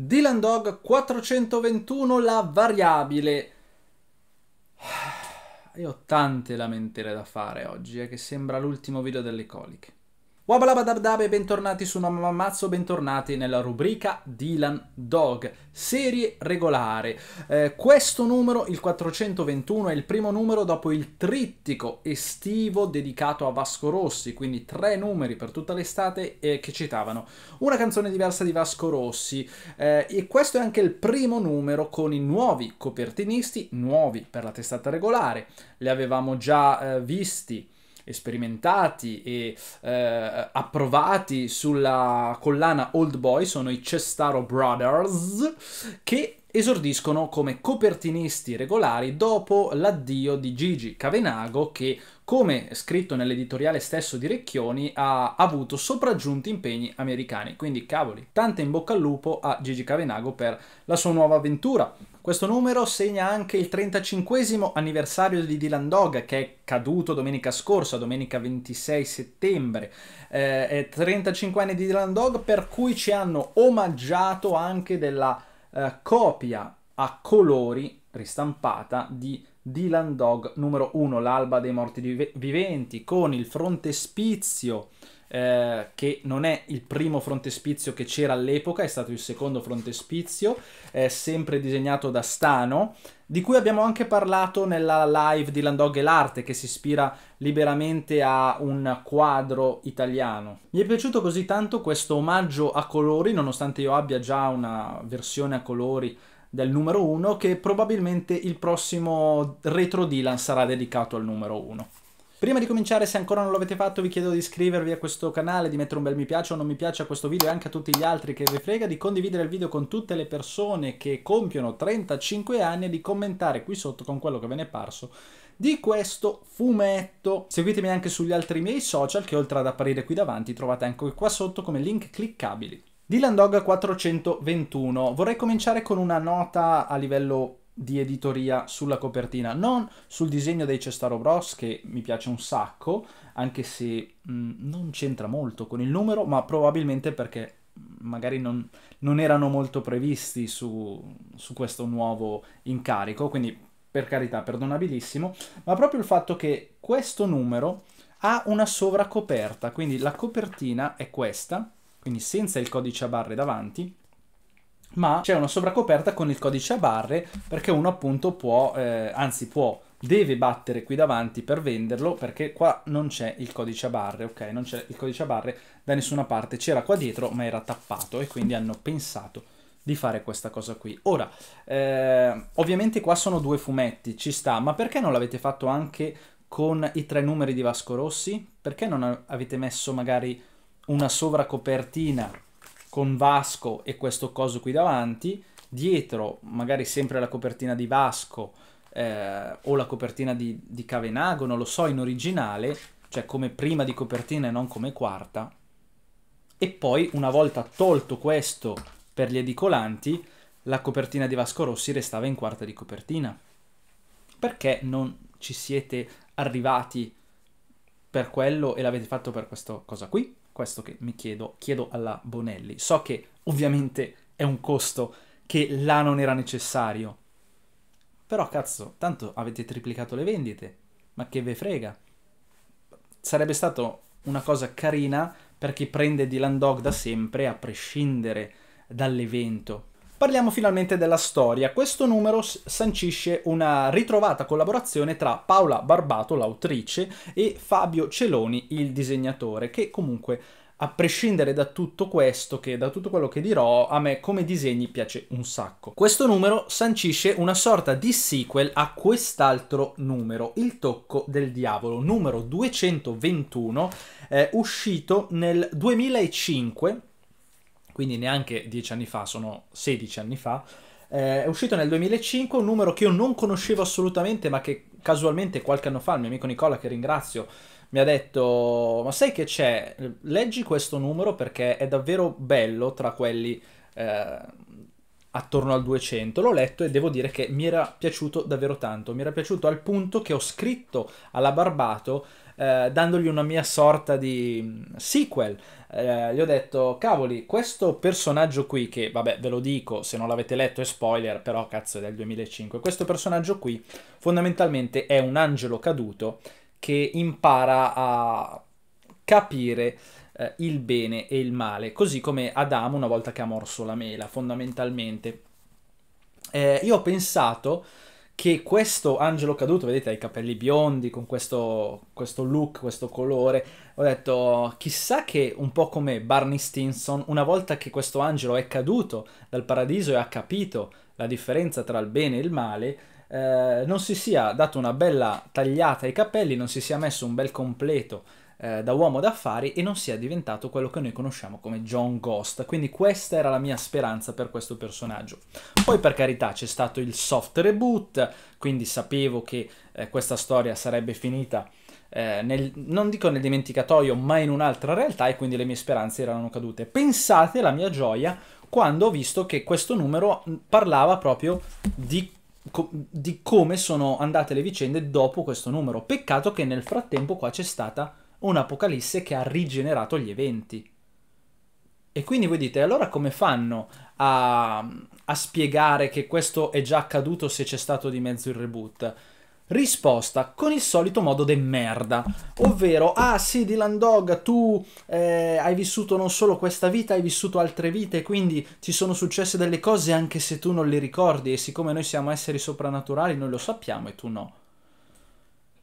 Dylan Dog 421 la variabile. Io ho tante lamentele da fare oggi, eh, che sembra l'ultimo video delle coliche. Wabalabadabdabe, bentornati su Namamazzo, bentornati nella rubrica Dylan Dog, serie regolare. Eh, questo numero, il 421, è il primo numero dopo il trittico estivo dedicato a Vasco Rossi, quindi tre numeri per tutta l'estate eh, che citavano una canzone diversa di Vasco Rossi. Eh, e questo è anche il primo numero con i nuovi copertinisti, nuovi per la testata regolare. Li avevamo già eh, visti sperimentati e eh, approvati sulla collana Old Boy sono i Cestaro Brothers che esordiscono come copertinisti regolari dopo l'addio di Gigi Cavenago che come scritto nell'editoriale stesso di Recchioni, ha avuto sopraggiunti impegni americani. Quindi, cavoli, tanta in bocca al lupo a Gigi Cavenago per la sua nuova avventura. Questo numero segna anche il 35 anniversario di Dylan Dog, che è caduto domenica scorsa, domenica 26 settembre. Eh, 35 anni di Dylan Dog, per cui ci hanno omaggiato anche della eh, copia a colori ristampata di Dylan Dog numero 1, L'alba dei morti viventi, con il frontespizio eh, che non è il primo frontespizio che c'era all'epoca, è stato il secondo frontespizio, eh, sempre disegnato da Stano, di cui abbiamo anche parlato nella live di Dog e l'arte, che si ispira liberamente a un quadro italiano. Mi è piaciuto così tanto questo omaggio a colori, nonostante io abbia già una versione a colori del numero 1 che probabilmente il prossimo retro Dylan sarà dedicato al numero 1. Prima di cominciare, se ancora non l'avete fatto, vi chiedo di iscrivervi a questo canale, di mettere un bel mi piace o non mi piace a questo video e anche a tutti gli altri che vi frega, di condividere il video con tutte le persone che compiono 35 anni e di commentare qui sotto con quello che ve ne è parso di questo fumetto. Seguitemi anche sugli altri miei social che oltre ad apparire qui davanti trovate anche qua sotto come link cliccabili. Dylan Dog 421. Vorrei cominciare con una nota a livello di editoria sulla copertina, non sul disegno dei Cestaro Bros che mi piace un sacco, anche se mh, mm, non c'entra molto con il numero, ma probabilmente perché mm, magari non, non erano molto previsti su, su, questo nuovo incarico, quindi per carità, perdonabilissimo, ma proprio il fatto che questo numero ha una sovracoperta, quindi la copertina è questa, quindi senza il codice a barre davanti, ma c'è una sovracoperta con il codice a barre perché uno appunto può, eh, anzi può, deve battere qui davanti per venderlo perché qua non c'è il codice a barre, ok? Non c'è il codice a barre da nessuna parte, c'era qua dietro ma era tappato e quindi hanno pensato di fare questa cosa qui. Ora, eh, ovviamente qua sono due fumetti, ci sta, ma perché non l'avete fatto anche con i tre numeri di Vasco Rossi? Perché non avete messo magari una sovracopertina con Vasco e questo coso qui davanti, dietro magari sempre la copertina di Vasco eh, o la copertina di, di Cavenago, non lo so, in originale, cioè come prima di copertina e non come quarta, e poi una volta tolto questo per gli edicolanti, la copertina di Vasco Rossi restava in quarta di copertina. Perché non ci siete arrivati per quello e l'avete fatto per questa cosa qui? Questo che mi chiedo, chiedo alla Bonelli. So che ovviamente è un costo che là non era necessario. Però cazzo, tanto avete triplicato le vendite. Ma che ve frega? Sarebbe stato una cosa carina per chi prende Dylan Dog da sempre, a prescindere dall'evento. Parliamo finalmente della storia. Questo numero sancisce una ritrovata collaborazione tra Paola Barbato, l'autrice, e Fabio Celoni, il disegnatore, che comunque a prescindere da tutto questo, che da tutto quello che dirò, a me come disegni piace un sacco. Questo numero sancisce una sorta di sequel a quest'altro numero, Il Tocco del Diavolo, numero 221, eh, uscito nel 2005 quindi neanche 10 anni fa, sono 16 anni fa. Eh, è uscito nel 2005 un numero che io non conoscevo assolutamente, ma che casualmente qualche anno fa il mio amico Nicola, che ringrazio, mi ha detto: Ma sai che c'è? Leggi questo numero perché è davvero bello tra quelli eh, attorno al 200. L'ho letto e devo dire che mi era piaciuto davvero tanto. Mi era piaciuto al punto che ho scritto alla Barbato eh, dandogli una mia sorta di mm, sequel eh, gli ho detto, cavoli, questo personaggio qui, che vabbè ve lo dico, se non l'avete letto è spoiler, però cazzo è del 2005, questo personaggio qui fondamentalmente è un angelo caduto che impara a capire eh, il bene e il male, così come Adamo una volta che ha morso la mela, fondamentalmente. Eh, io ho pensato che questo angelo caduto, vedete, ha i capelli biondi, con questo, questo, look, questo colore, ho detto, chissà che un po' come Barney Stinson, una volta che questo angelo è caduto dal paradiso e ha capito la differenza tra il bene e il male, eh, non si sia dato una bella tagliata ai capelli, non si sia messo un bel completo eh, da uomo d'affari e non sia diventato quello che noi conosciamo come John Ghost. Quindi questa era la mia speranza per questo personaggio. Poi per carità c'è stato il soft reboot, quindi sapevo che eh, questa storia sarebbe finita eh, nel, non dico nel dimenticatoio, ma in un'altra realtà e quindi le mie speranze erano cadute. Pensate alla mia gioia quando ho visto che questo numero mm, parlava proprio di, co di come sono andate le vicende dopo questo numero. Peccato che nel frattempo qua c'è stata un'apocalisse che ha rigenerato gli eventi. E quindi voi dite, allora come fanno a, a spiegare che questo è già accaduto se c'è stato di mezzo il reboot? risposta con il solito modo de merda, ovvero ah sì Dylan Dog tu eh, hai vissuto non solo questa vita, hai vissuto altre vite, quindi ci sono successe delle cose anche se tu non le ricordi e siccome noi siamo esseri soprannaturali noi lo sappiamo e tu no.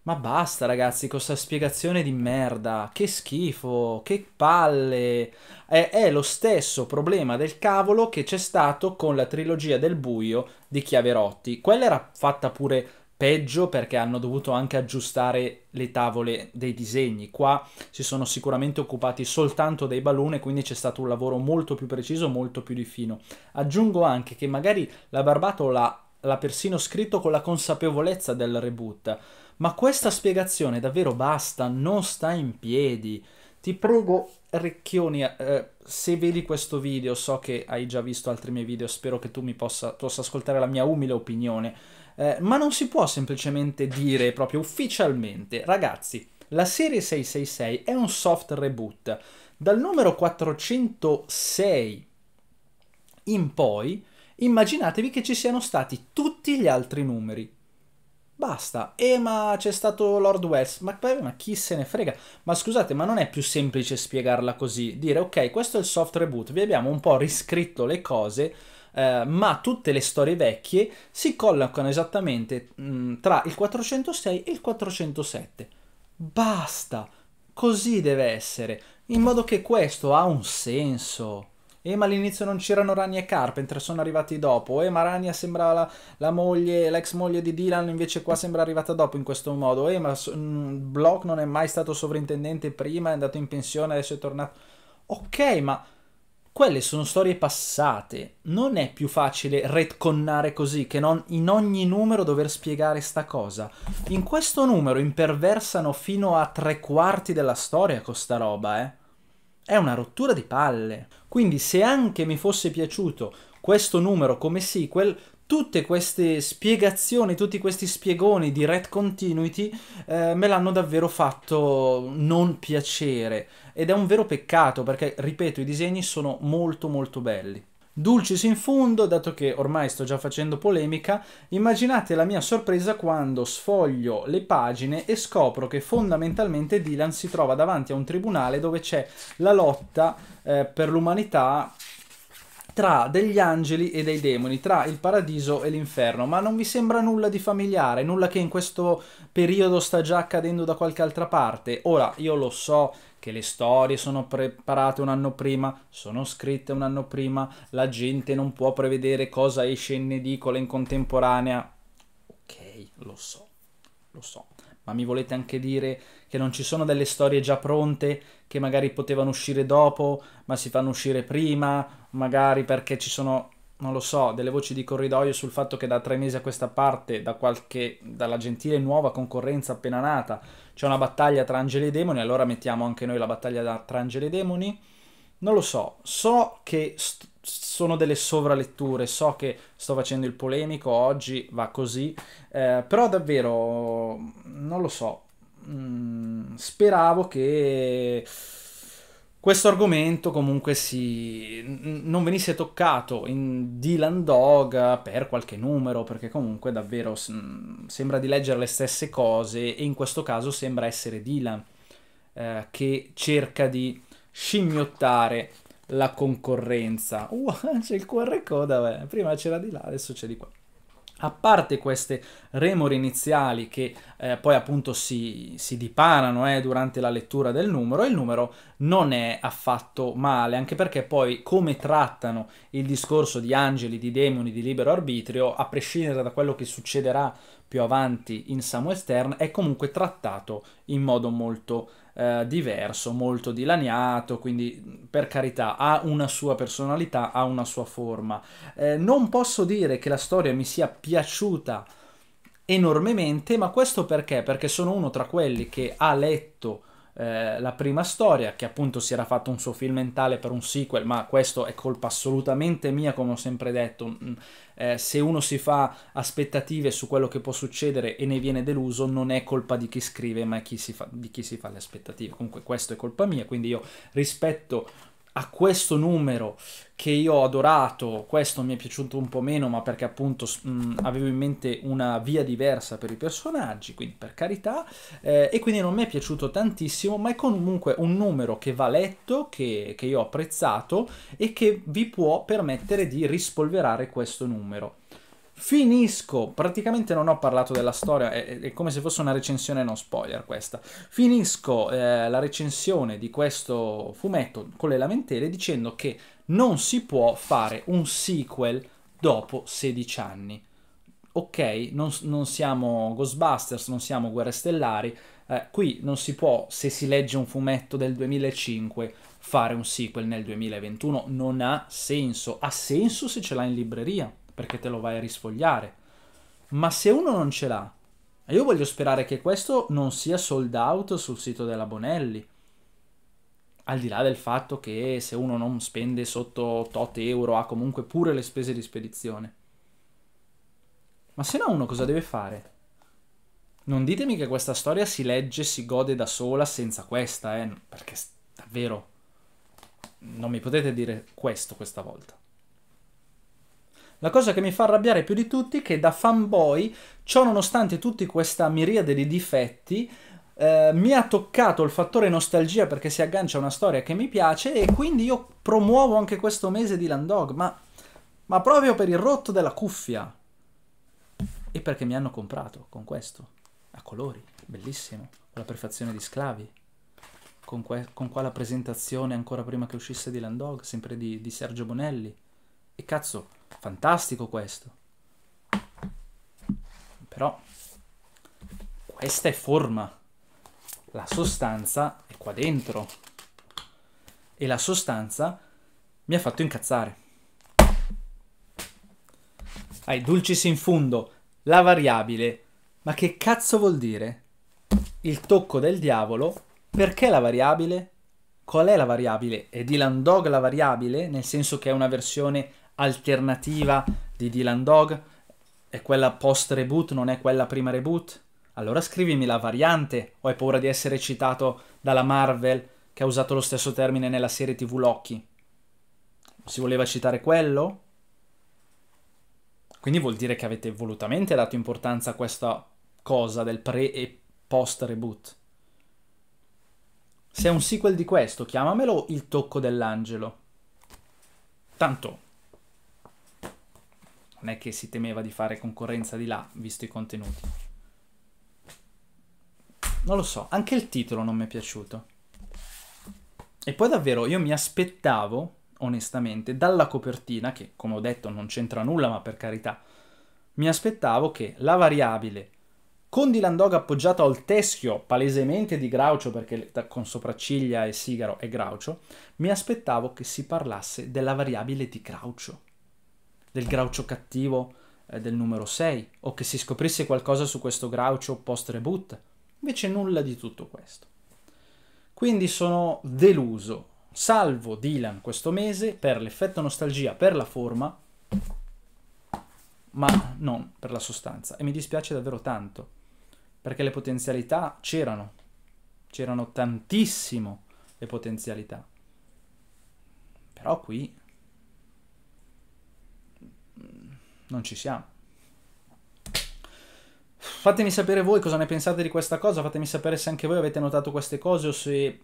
Ma basta ragazzi con questa spiegazione di merda, che schifo, che palle. È, è lo stesso problema del cavolo che c'è stato con la trilogia del buio di Chiaverotti. Quella era fatta pure peggio perché hanno dovuto anche aggiustare le tavole dei disegni. Qua si sono sicuramente occupati soltanto dei balloon quindi c'è stato un lavoro molto più preciso, molto più di fino. Aggiungo anche che magari la Barbato l'ha persino scritto con la consapevolezza del reboot ma questa spiegazione davvero basta, non sta in piedi. Ti prego, Recchioni, eh, se vedi questo video, so che hai già visto altri miei video, spero che tu mi possa, possa ascoltare la mia umile opinione, eh, ma non si può semplicemente dire proprio ufficialmente, ragazzi, la serie 666 è un soft reboot. Dal numero 406 in poi, immaginatevi che ci siano stati tutti gli altri numeri Basta. E eh, ma c'è stato Lord West. Ma, ma, chi se ne frega? Ma scusate, ma non è più semplice spiegarla così? Dire, ok, questo è il soft reboot, vi abbiamo un po' riscritto le cose, eh, ma tutte le storie vecchie si collocano esattamente mh, mm, tra il 406 e il 407. Basta. Così deve essere. In modo che questo ha un senso. Eh, ma all'inizio non c'erano Rania e Carpenter, sono arrivati dopo. Eh, ma Rania sembrava la, la moglie, l'ex moglie di Dylan, invece qua sembra arrivata dopo in questo modo. Eh, ma mh, mm, Block non è mai stato sovrintendente prima, è andato in pensione, adesso è tornato. Ok, ma quelle sono storie passate. Non è più facile retconnare così che non in ogni numero dover spiegare sta cosa. In questo numero imperversano fino a tre quarti della storia con sta roba, eh. È una rottura di palle. Quindi se anche mi fosse piaciuto questo numero come sequel, tutte queste spiegazioni, tutti questi spiegoni di Red Continuity eh, me l'hanno davvero fatto non piacere ed è un vero peccato perché, ripeto, i disegni sono molto molto belli. Dulcis in fondo, dato che ormai sto già facendo polemica, immaginate la mia sorpresa quando sfoglio le pagine e scopro che fondamentalmente Dylan si trova davanti a un tribunale dove c'è la lotta eh, per l'umanità tra degli angeli e dei demoni, tra il paradiso e l'inferno, ma non vi sembra nulla di familiare, nulla che in questo periodo sta già accadendo da qualche altra parte? Ora, io lo so che le storie sono preparate un anno prima, sono scritte un anno prima, la gente non può prevedere cosa esce in edicola in contemporanea. Ok, lo so, lo so. Ma mi volete anche dire che non ci sono delle storie già pronte che magari potevano uscire dopo, ma si fanno uscire prima, magari perché ci sono, non lo so, delle voci di corridoio sul fatto che da tre mesi a questa parte, da qualche, dalla gentile nuova concorrenza appena nata, c'è una battaglia tra angeli e demoni, allora mettiamo anche noi la battaglia tra angeli e demoni. Non lo so, so che sono delle sovraletture, so che sto facendo il polemico, oggi va così, eh, però davvero non lo so, mm, speravo che questo argomento comunque si, non venisse toccato in Dylan Dog per qualche numero, perché comunque davvero sembra di leggere le stesse cose e in questo caso sembra essere Dylan eh, che cerca di scimmiottare la concorrenza. Uh, c'è il QR code, vabbè. prima c'era di là, adesso c'è di qua. A parte queste remore iniziali che eh, poi appunto si, si diparano eh, durante la lettura del numero, il numero non è affatto male, anche perché poi come trattano il discorso di angeli, di demoni, di libero arbitrio, a prescindere da quello che succederà più avanti in Samuel Stern, è comunque trattato in modo molto eh, diverso, molto dilaniato, quindi per carità ha una sua personalità, ha una sua forma. Eh, non posso dire che la storia mi sia piaciuta enormemente, ma questo perché? Perché sono uno tra quelli che ha letto eh, la prima storia, che appunto si era fatto un suo film mentale per un sequel, ma questo è colpa assolutamente mia, come ho sempre detto. Mm, eh, se uno si fa aspettative su quello che può succedere e ne viene deluso, non è colpa di chi scrive, ma chi fa, di chi si fa le aspettative. Comunque, questo è colpa mia, quindi io rispetto a questo numero che io ho adorato, questo mi è piaciuto un po' meno, ma perché appunto mh, mm, avevo in mente una via diversa per i personaggi, quindi per carità, eh, e quindi non mi è piaciuto tantissimo, ma è comunque un numero che va letto, che, che io ho apprezzato e che vi può permettere di rispolverare questo numero. Finisco, praticamente non ho parlato della storia, è, è come se fosse una recensione non spoiler questa. Finisco eh, la recensione di questo fumetto con le lamentele dicendo che non si può fare un sequel dopo 16 anni. Ok, non, non siamo Ghostbusters, non siamo Guerre Stellari, eh, qui non si può, se si legge un fumetto del 2005, fare un sequel nel 2021, non ha senso. Ha senso se ce l'ha in libreria, perché te lo vai a risfogliare. Ma se uno non ce l'ha, io voglio sperare che questo non sia sold out sul sito della Bonelli. Al di là del fatto che se uno non spende sotto tot euro ha comunque pure le spese di spedizione. Ma se no uno cosa deve fare? Non ditemi che questa storia si legge, si gode da sola senza questa, eh, perché davvero non mi potete dire questo questa volta. La cosa che mi fa arrabbiare più di tutti è che da fanboy, ciò nonostante tutta questa miriade di difetti, eh, mi ha toccato il fattore nostalgia perché si aggancia a una storia che mi piace e quindi io promuovo anche questo mese di Landog, ma, ma proprio per il rotto della cuffia. E perché mi hanno comprato con questo, a colori, bellissimo, con la perfezione di sclavi. Con, con, qua la presentazione ancora prima che uscisse di Landog, sempre di, di Sergio Bonelli. E cazzo, Fantastico questo. Però questa è forma. La sostanza è qua dentro. E la sostanza mi ha fatto incazzare. Hai dulcis in fundo, la variabile. Ma che cazzo vuol dire? Il tocco del diavolo, perché la variabile? Qual è la variabile? È Dylan Dog la variabile? Nel senso che è una versione alternativa di Dylan Dog? È quella post reboot, non è quella prima reboot? Allora scrivimi la variante o hai paura di essere citato dalla Marvel che ha usato lo stesso termine nella serie TV Loki? Si voleva citare quello? Quindi vuol dire che avete volutamente dato importanza a questa cosa del pre e post reboot. Se è un sequel di questo, chiamamelo il tocco dell'angelo. Tanto non è che si temeva di fare concorrenza di là, visto i contenuti. Non lo so, anche il titolo non mi è piaciuto. E poi davvero io mi aspettavo, onestamente, dalla copertina, che come ho detto non c'entra nulla, ma per carità, mi aspettavo che la variabile con Dylan Dog appoggiata al teschio, palesemente di Graucio, perché con sopracciglia e sigaro è Graucio, mi aspettavo che si parlasse della variabile di Graucio del Groucho cattivo eh, del numero 6 o che si scoprisse qualcosa su questo Groucho post reboot. Invece nulla di tutto questo. Quindi sono deluso, salvo Dylan questo mese per l'effetto nostalgia, per la forma, ma non per la sostanza. E mi dispiace davvero tanto, perché le potenzialità c'erano, c'erano tantissimo le potenzialità. Però qui non ci siamo. Fatemi sapere voi cosa ne pensate di questa cosa, fatemi sapere se anche voi avete notato queste cose o se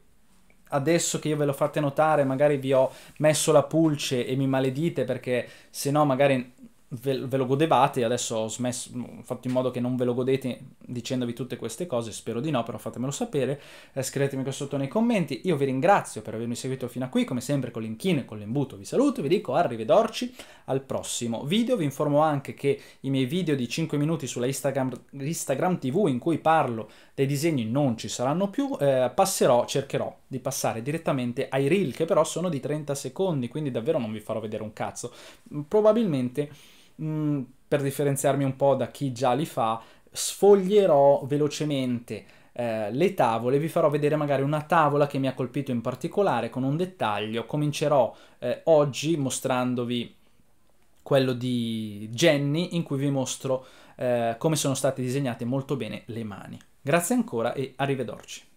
adesso che io ve lo fate notare magari vi ho messo la pulce e mi maledite perché se no magari ve, ve lo godevate, adesso ho, smesso, mm, ho fatto in modo che non ve lo godete dicendovi tutte queste cose, spero di no, però fatemelo sapere, eh, scrivetemi qua sotto nei commenti, io vi ringrazio per avermi seguito fino a qui, come sempre con l'inchino e con l'imbuto vi saluto, vi dico arrivederci al prossimo video, vi informo anche che i miei video di 5 minuti sulla Instagram, Instagram TV in cui parlo dei disegni non ci saranno più, eh, passerò, cercherò di passare direttamente ai reel che però sono di 30 secondi, quindi davvero non vi farò vedere un cazzo, probabilmente mh, mm, per differenziarmi un po' da chi già li fa, sfoglierò velocemente eh, le tavole, vi farò vedere magari una tavola che mi ha colpito in particolare con un dettaglio. Comincerò eh, oggi mostrandovi quello di Jenny in cui vi mostro eh, come sono state disegnate molto bene le mani. Grazie ancora e arrivederci.